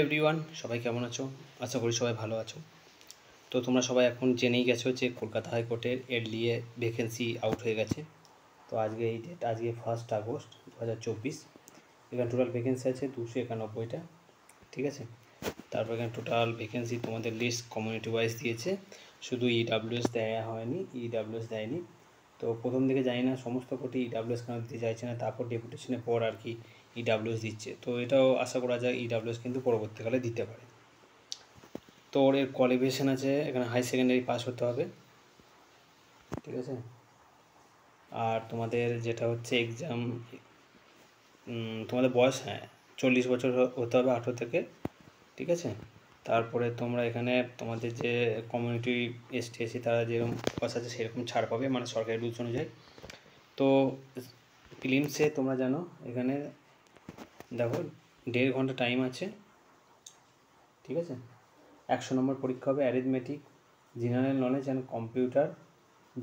everyone সবাই কেমন আছো আশা করি সবাই ভালো আছো তো তোমরা সবাই এখন জেনেই গেছো যে কলকাতা হাইকোর্টের এডলিএ ভ্যাকেন্সি আউট হয়ে গেছে তো আজকে এই ডেট আজকে ফার্স্ট আগস্ট দু হাজার চব্বিশ এখানে টোটাল ভ্যাকেন্সি আছে দুশো একানব্বইটা ঠিক আছে তারপর এখানে টোটাল ভ্যাকেন্সি তোমাদের লিস্ট কমিউনিটি ওয়াইজ দিয়েছে শুধু ইডাব্লিউএস e দেওয়া হয়নি ইডাব্লিউএস e দেয়নি তো প্রথম দিকে জানি না সমস্ত কোটি ইডাব্লিউএস e কেন দিতে চাইছে না তারপর ডেপুটেশনের পর আর কি ইডাব্লিউএস e দিচ্ছে তো এটাও আশা করা যায় ইডাব্লিউএস e কিন্তু পরবর্তীকালে দিতে পারে তো ওর এর কোয়ালিফিকেশান আছে এখানে হাই সেকেন্ডারি পাস হতে হবে ঠিক আছে আর তোমাদের যেটা হচ্ছে এক্সাম তোমাদের বয়স হ্যাঁ চল্লিশ বছর হতে হবে আঠেরো থেকে ঠিক আছে তারপরে তোমরা এখানে তোমাদের যে কমিউনিটি এসটি এসি তারা যেরকম বয়স আছে সেরকম ছাড় পাবে মানে সরকারি রুলস অনুযায়ী তো ফিলিমসে তোমরা জানো এখানে দেখো দেড় ঘন্টা টাইম আছে ঠিক আছে একশো নম্বর পরীক্ষা হবে arithmetic general knowledge and computer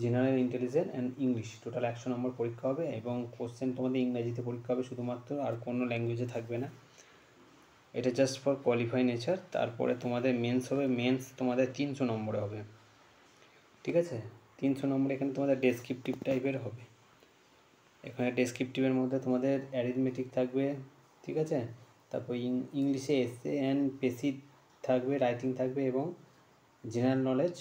general intelligence and English total একশো নম্বর পরীক্ষা হবে এবং কোশ্চেন তোমাদের ইংরাজিতে পরীক্ষা হবে শুধুমাত্র আর কোনো ল্যাঙ্গুয়েজে থাকবে না এটা জাস্ট ফর কোয়ালিফাই নেচার তারপরে তোমাদের মেন্স হবে মেন্স তোমাদের তিনশো নম্বরে হবে ঠিক আছে তিনশো নম্বরে এখানে তোমাদের ডেসক্রিপটিভ টাইপের হবে এখানে ডেসক্রিপটিভের মধ্যে তোমাদের অ্যারিথমেটিক থাকবে ঠিক আছে তারপর ইংলিশে এসে অ্যান্ড পেসি থাকবে রাইটিং থাকবে এবং জেনারেল নলেজ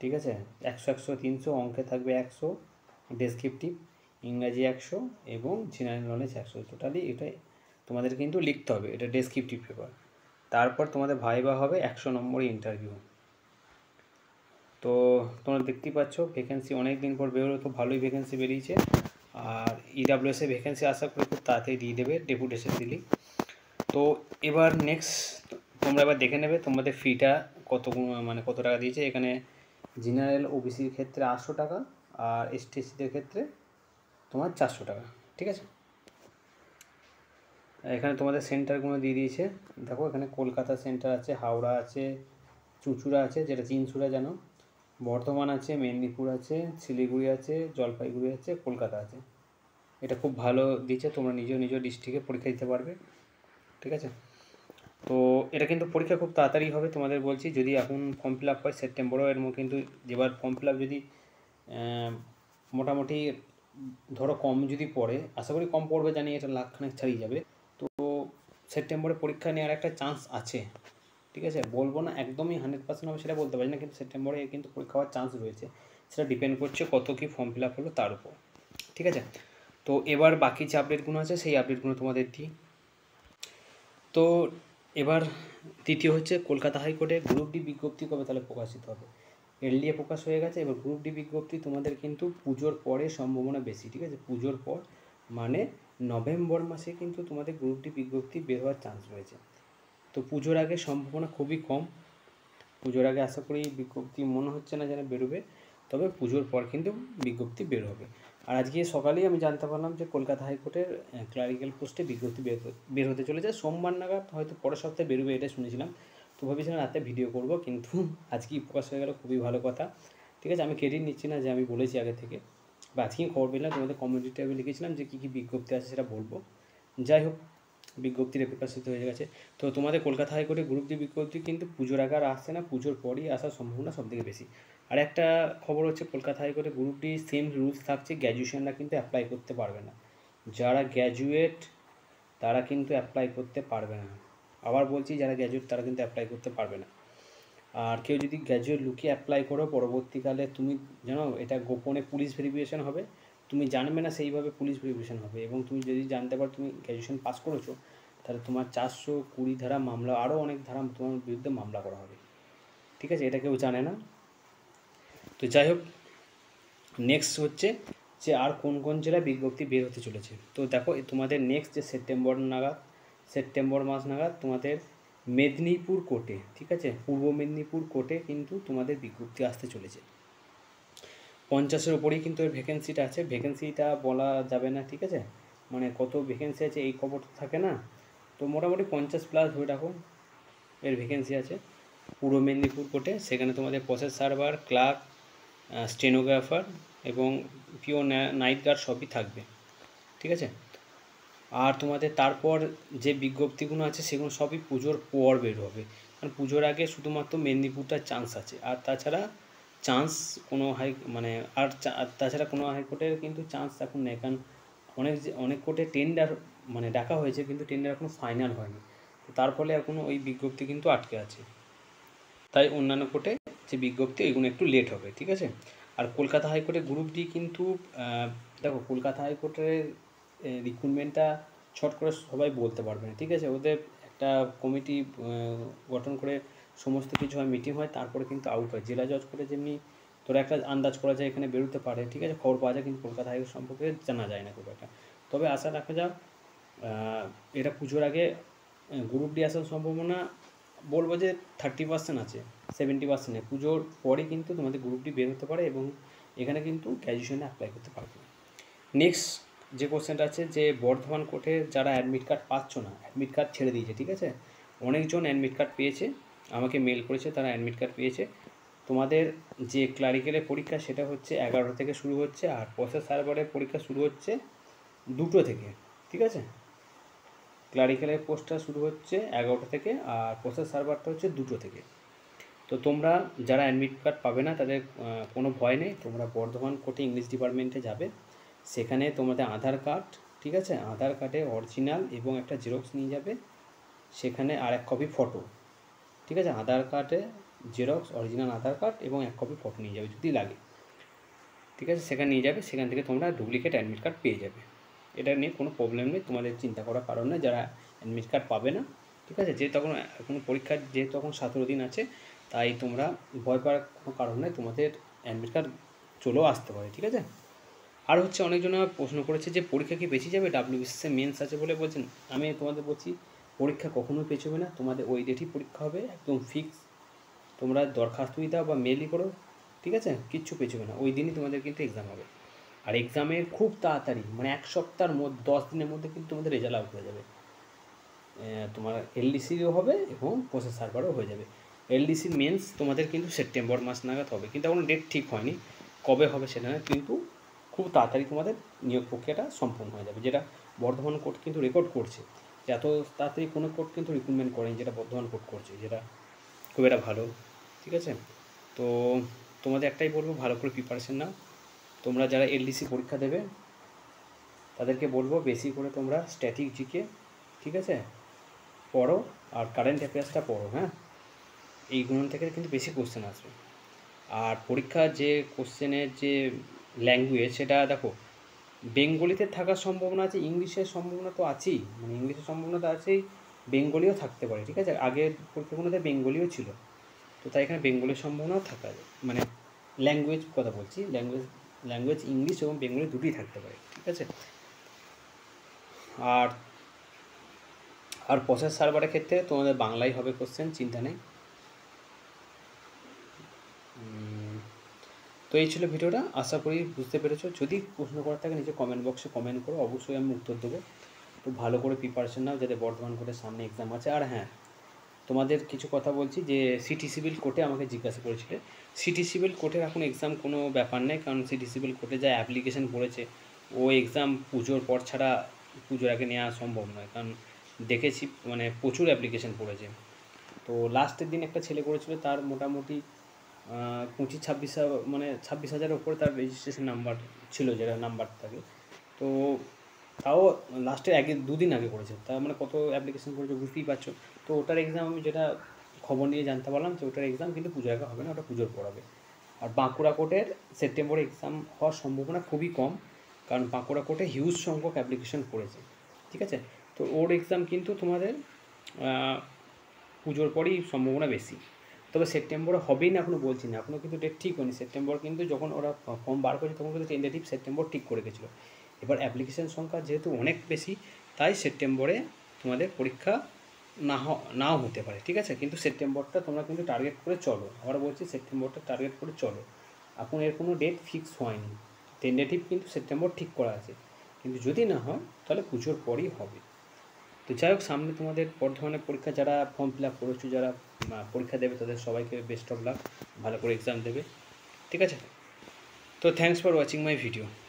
ঠিক আছে একশো একশো তিনশো অঙ্কে থাকবে একশো ডেসক্রিপটিভ ইংরাজি একশো এবং জেনারেল নলেজ একশো টোটালি এটা তোমাদের কিন্তু লিখতে হবে এটা ডেসক্রিপটিভ পেপার তারপর তোমাদের ভাইবা হবে একশো নম্বর ইন্টারভিউ তো তোমরা দেখতেই পাচ্ছ ভ্যাকেন্সি অনেক দিন পর বেরোলো তো ভালোই ভ্যাকেন্সি বেরিয়েছে আর ইডাব্লিউএসে ভ্যাকেন্সি আশা করি খুব তাড়াতাড়ি দিয়ে দেবে ডেপুটেশন দিলি তো এবার নেক্সট তোমরা এবার দেখে নেবে তোমাদের ফিটা কত মানে কত টাকা দিয়েছে এখানে জেনারেল ওবিসির ক্ষেত্রে আটশো টাকা আর এস টিসিদের ক্ষেত্রে তোমার চারশো টাকা ঠিক আছে এখানে তোমাদের সেন্টারগুলো দিয়ে দিয়েছে দেখো এখানে কলকাতা সেন্টার আছে হাওড়া আছে চুচুড়া আছে যেটা চিনচুড়া জানো বর্ধমান আছে মেদিনীপুর আছে শিলিগুড়ি আছে জলপাইগুড়ি আছে কলকাতা আছে এটা খুব ভালো দিচ্ছে তোমরা নিজ নিজ ডিস্ট্রিক্টে পরীক্ষা দিতে পারবে ঠিক আছে তো এটা কিন্তু পরীক্ষা খুব তাড়াতাড়ি হবে তোমাদের বলছি যদি এখন ফর্ম ফিল আপ হয় সেপ্টেম্বরও এর মধ্যে কিন্তু যেবার ফর্ম ফিল আপ যদি মোটামুটি ধরো কম যদি পড়ে আশা করি কম পড়বে জানি এটা লাখখানেক ছাড়িয়ে যাবে তো সেপ্টেম্বরে পরীক্ষা নেওয়ার একটা চান্স আছে ঠিক আছে বলবো না একদমই হান্ড্রেড পার্সেন্ট হবে সেটা বলতে পারি না কিন্তু সেপ্টেম্বরে কিন্তু পরীক্ষা হওয়ার চান্স রয়েছে সেটা ডিপেন্ড করছে কত কী ফর্ম ফিল আপ হলো তার উপর ঠিক আছে তো এবার বাকি যে আপডেটগুলো আছে সেই আপডেটগুলো তোমাদের দিই তো এবার তৃতীয় হচ্ছে কলকাতা হাইকোর্টে গ্রুপ ডি বিজ্ঞপ্তি কবে তাহলে প্রকাশিত হবে এলডিএ প্রকাশ হয়ে গেছে এবার গ্রুপ ডি বিজ্ঞপ্তি তোমাদের কিন্তু পুজোর পরে সম্ভাবনা বেশি ঠিক আছে পুজোর পর মানে নভেম্বর মাসে কিন্তু তোমাদের গ্রুপ ডি বিজ্ঞপ্তি বের হওয়ার চান্স রয়েছে তো পুজোর আগে সম্ভাবনা খুবই কম পুজোর আগে আশা করি বিজ্ঞপ্তি মনে হচ্ছে না যেন বেরোবে তবে পুজোর পর কিন্তু বিজ্ঞপ্তি বেরোবে আর আজকে সকালেই আমি জানতে পারলাম যে কলকাতা হাইকোর্টের ক্লারিক্যাল পোস্টে বিজ্ঞপ্তি বের হতে চলেছে সোমবার নাগাদ হয়তো পরের সপ্তাহে বেরোবে এটা শুনেছিলাম তো ভেবেছিলাম রাতে ভিডিও করব কিন্তু আজকেই প্রকাশ হয়ে গেল খুবই ভালো কথা ঠিক আছে আমি ক্রেডিট নিচ্ছি না যে আমি বলেছি আগে থেকে বা আজকেই খবর পেলাম তোমাদের কমিউনিটি আমি লিখেছিলাম যে কী কী বিজ্ঞপ্তি আছে সেটা বলবো যাই হোক বিজ্ঞপ্তি প্রকাশিত হয়ে গেছে তো তোমাদের কলকাতা হাইকোর্টে গ্রুপ ডি বিজ্ঞপ্তি কিন্তু পুজোর আগে আর আসছে না পুজোর পরই আসার সম্ভাবনা সবথেকে বেশি আর একটা খবর হচ্ছে কলকাতা হাইকোর্টে গ্রুপ ডি সেম রুলস থাকছে গ্র্যাজুয়েশানরা কিন্তু অ্যাপ্লাই করতে পারবে না যারা গ্র্যাজুয়েট তারা কিন্তু অ্যাপ্লাই করতে পারবে না আবার বলছি যারা গ্র্যাজুয়েট তারা কিন্তু অ্যাপ্লাই করতে পারবে না আর কেউ যদি গ্র্যাজুয়েট লুকিয়ে অ্যাপ্লাই করো পরবর্তীকালে তুমি জানো এটা গোপনে পুলিশ ভেরিফিকেশন হবে তুমি জানবে না সেইভাবে পুলিশ ভেরিফিকেশন হবে এবং তুমি যদি জানতে পারো তুমি গ্র্যাজুয়েশন পাস করেছো তাহলে তোমার চারশো কুড়ি ধারা মামলা আরও অনেক ধারা তোমার বিরুদ্ধে মামলা করা হবে ঠিক আছে এটা কেউ জানে না তো যাই হোক নেক্সট হচ্ছে যে আর কোন কোন জেলায় বিজ্ঞপ্তি বের হতে চলেছে তো দেখো তোমাদের নেক্সট যে সেপ্টেম্বর নাগাদ সেপ্টেম্বর মাস নাগাদ তোমাদের মেদিনীপুর কোর্টে ঠিক আছে পূর্ব মেদিনীপুর কোর্টে কিন্তু তোমাদের বিজ্ঞপ্তি আসতে চলেছে পঞ্চাশের উপরেই কিন্তু এর ভ্যাকেন্সিটা আছে ভ্যাকেন্সিটা বলা যাবে না ঠিক আছে মানে কত ভ্যাকেন্সি আছে এই খবর থাকে না তো মোটামুটি পঞ্চাশ প্লাস ধরে রাখো এর ভ্যাকেন্সি আছে পূর্ব মেদিনীপুর কোর্টে সেখানে তোমাদের প্রসেস সার্ভার ক্লার্ক স্টেনোগ্রাফার এবং পিও নাইট গার্ড সবই থাকবে ঠিক আছে আর তোমাদের তারপর যে বিজ্ঞপ্তিগুলো আছে সেগুলো সবই পুজোর পর বের হবে কারণ পুজোর আগে শুধুমাত্র মেদিনীপুরটা চান্স আছে আর তাছাড়া চান্স কোনো হাই মানে আর তাছাড়া কোনো হাইকোর্টের কিন্তু চান্স এখন নেই কারণ অনেক অনেক কোর্টে টেন্ডার মানে ডাকা হয়েছে কিন্তু টেন্ডার এখনও ফাইনাল হয়নি তার ফলে এখনও ওই বিজ্ঞপ্তি কিন্তু আটকে আছে তাই অন্যান্য কোর্টে যে বিজ্ঞপ্তি ওইগুলো একটু লেট হবে ঠিক আছে আর কলকাতা হাইকোর্টে গ্রুপ ডি কিন্তু দেখো কলকাতা হাইকোর্টের রিক্রুটমেন্টটা ছট করে সবাই বলতে পারবে না ঠিক আছে ওদের একটা কমিটি গঠন করে সমস্ত কিছু হয় মিটিং হয় তারপরে কিন্তু আউট হয় জেলা জজ করে যেমনি ধরো একটা আন্দাজ করা যায় এখানে বেরোতে পারে ঠিক আছে খবর পাওয়া যায় কিন্তু কলকাতা হাইকোর্ট সম্পর্কে জানা যায় না খুব একটা তবে আশা রাখা যাক এটা পুজোর আগে গ্রুপ ডি আসার সম্ভাবনা বলবো যে থার্টি পার্সেন্ট আছে সেভেন্টি পার্সেন্টে পুজোর পরে কিন্তু তোমাদের গ্রুপ ডি বের হতে পারে এবং এখানে কিন্তু গ্র্যাজুয়েশনে অ্যাপ্লাই করতে পারবে নেক্সট যে কোশ্চেনটা আছে যে বর্ধমান কোর্টে যারা অ্যাডমিট কার্ড পাচ্ছ না অ্যাডমিট কার্ড ছেড়ে দিয়েছে ঠিক আছে অনেকজন অ্যাডমিট কার্ড পেয়েছে আমাকে মেল করেছে তারা অ্যাডমিট কার্ড পেয়েছে তোমাদের যে ক্লারিক্যালের পরীক্ষা সেটা হচ্ছে এগারোটা থেকে শুরু হচ্ছে আর প্রসেস সার্ভারের পরীক্ষা শুরু হচ্ছে দুটো থেকে ঠিক আছে ক্লারিক্যালের পোস্টটা শুরু হচ্ছে এগারোটা থেকে আর প্রসেস সার্ভারটা হচ্ছে দুটো থেকে তো তোমরা যারা অ্যাডমিট কার্ড পাবে না তাদের কোনো ভয় নেই তোমরা বর্ধমান কোর্টে ইংলিশ ডিপার্টমেন্টে যাবে সেখানে তোমাদের আধার কার্ড ঠিক আছে আধার কার্ডে অরিজিনাল এবং একটা জেরক্স নিয়ে যাবে সেখানে আর এক কপি ফটো ঠিক আছে আধার কার্ডে জেরক্স অরিজিনাল আধার কার্ড এবং এক কপি ফটো নিয়ে যাবে যদি লাগে ঠিক আছে সেখানে নিয়ে যাবে সেখান থেকে তোমরা ডুপ্লিকেট অ্যাডমিট কার্ড পেয়ে যাবে এটা নিয়ে কোনো প্রবলেম নেই তোমাদের চিন্তা করার কারণ নেই যারা অ্যাডমিট কার্ড পাবে না ঠিক আছে যে তখন এখন পরীক্ষার যে তখন সতেরো দিন আছে তাই তোমরা ভয় পাওয়ার কোনো কারণ নেই তোমাদের অ্যাডমিট কার্ড চলেও আসতে পারে ঠিক আছে আর হচ্ছে অনেকজন প্রশ্ন করেছে যে পরীক্ষা কি বেশি যাবে ডাব্লিউবিসিএসে মেন্স আছে বলে বলছেন আমি তোমাদের বলছি পরীক্ষা কখনোই পেছবে না তোমাদের ওই ডেটই পরীক্ষা হবে একদম ফিক্স তোমরা দরখাস্তই দাও বা মেলই করো ঠিক আছে কিচ্ছু পেছবে না ওই দিনই তোমাদের কিন্তু এক্সাম হবে আর এক্সামের খুব তাড়াতাড়ি মানে এক সপ্তাহের মধ্যে দশ দিনের মধ্যে কিন্তু তোমাদের রেজাল্ট আউট হয়ে যাবে তোমার এলডিসিও হবে এবং প্রসেস সার্ভারও হয়ে যাবে এলডিসি মেন্স তোমাদের কিন্তু সেপ্টেম্বর মাস নাগাদ হবে কিন্তু এখন ডেট ঠিক হয়নি কবে হবে সেটা না কিন্তু খুব তাড়াতাড়ি তোমাদের নিয়োগ প্রক্রিয়াটা সম্পূর্ণ হয়ে যাবে যেটা বর্ধমান কোর্ট কিন্তু রেকর্ড করছে যে এত তাড়াতাড়ি কোনো কোর্ট কিন্তু রিক্রুটমেন্ট করেনি যেটা বর্ধমান কোর্ট করছে যেটা খুব একটা ভালো ঠিক আছে তো তোমাদের একটাই বলবো ভালো করে প্রিপারেশন নাও তোমরা যারা এলডিসি পরীক্ষা দেবে তাদেরকে বলবো বেশি করে তোমরা স্ট্যাটিক জিকে ঠিক আছে পড়ো আর কারেন্ট অ্যাফেয়ার্সটা পড়ো হ্যাঁ এইগুলো থেকে কিন্তু বেশি কোশ্চেন আসবে আর পরীক্ষা যে কোশ্চেনের যে ল্যাঙ্গুয়েজ সেটা দেখো বেঙ্গলিতে থাকার সম্ভাবনা আছে ইংলিশের সম্ভাবনা তো আছেই মানে ইংলিশের সম্ভাবনা তো আছেই বেঙ্গলিও থাকতে পারে ঠিক আছে আগের পরিকল্পনাতে বেঙ্গলিও ছিল তো তাই এখানে বেঙ্গলির সম্ভাবনাও থাকা মানে ল্যাঙ্গুয়েজ কথা বলছি ল্যাঙ্গুয়েজ ল্যাঙ্গুয়েজ ইংলিশ এবং বেঙ্গলি দুটি থাকতে পারে ঠিক আছে আর আর প্রসেস সার্ভারের ক্ষেত্রে তোমাদের বাংলাই হবে কোশ্চেন চিন্তা নেই তো এই ছিল ভিডিওটা আশা করি বুঝতে পেরেছো যদি প্রশ্ন করার থাকে নিজে কমেন্ট বক্সে কমেন্ট করো অবশ্যই আমি উত্তর দেবো তো ভালো করে প্রিপারেশন নাও যাতে বর্ধমান কোর্টের সামনে এক্সাম আছে আর হ্যাঁ তোমাদের কিছু কথা বলছি যে সিটি সিভিল কোর্টে আমাকে জিজ্ঞাসা করেছিলে সিটি সিভিল কোর্টের এখন এক্সাম কোনো ব্যাপার নেই কারণ সিটি সিভিল কোর্টে যা অ্যাপ্লিকেশন পড়েছে ও এক্সাম পুজোর পর ছাড়া পুজোর আগে নেওয়া সম্ভব নয় কারণ দেখেছি মানে প্রচুর অ্যাপ্লিকেশন পড়েছে তো লাস্টের দিন একটা ছেলে করেছিল তার মোটামুটি পঁচিশ ছাব্বিশ মানে ছাব্বিশ হাজারের ওপরে তার রেজিস্ট্রেশন নাম্বার ছিল যেটা নাম্বার থাকে তো তাও লাস্টে আগে দুদিন আগে করেছে তার মানে কত অ্যাপ্লিকেশন করেছে বুঝতেই পারছো তো ওটার এক্সাম আমি যেটা খবর নিয়ে জানতে পারলাম যে ওটার এক্সাম কিন্তু পুজোর আগে হবে না ওটা পুজোর পর হবে আর বাঁকুড়া কোর্টের সেপ্টেম্বরে এক্সাম হওয়ার সম্ভাবনা খুবই কম কারণ বাঁকুড়া কোর্টে হিউজ সংখ্যক অ্যাপ্লিকেশন করেছে ঠিক আছে তো ওর এক্সাম কিন্তু তোমাদের পুজোর পরেই সম্ভাবনা বেশি তবে সেপ্টেম্বর হবেই না এখনও বলছি না এখনও কিন্তু ডেট ঠিক হয়নি সেপ্টেম্বর কিন্তু যখন ওরা ফর্ম বার করেছে তখন কিন্তু টেন্টেটিভ সেপ্টেম্বর ঠিক করে গেছিলো এবার অ্যাপ্লিকেশান সংখ্যা যেহেতু অনেক বেশি তাই সেপ্টেম্বরে তোমাদের পরীক্ষা না নাও হতে পারে ঠিক আছে কিন্তু সেপ্টেম্বরটা তোমরা কিন্তু টার্গেট করে চলো আবার বলছি সেপ্টেম্বরটা টার্গেট করে চলো এখন এর কোনো ডেট ফিক্স হয়নি টেন্ডেটিভ কিন্তু সেপ্টেম্বর ঠিক করা আছে কিন্তু যদি না হয় তাহলে পুজোর পরই হবে তো যাই হোক সামনে তোমাদের বর্ধমানের পরীক্ষা যারা ফর্ম ফিল আপ করেছো যারা পরীক্ষা দেবে তাদের সবাইকে বেস্ট অফ লাক ভালো করে এক্সাম দেবে ঠিক আছে তো thanks for watching my video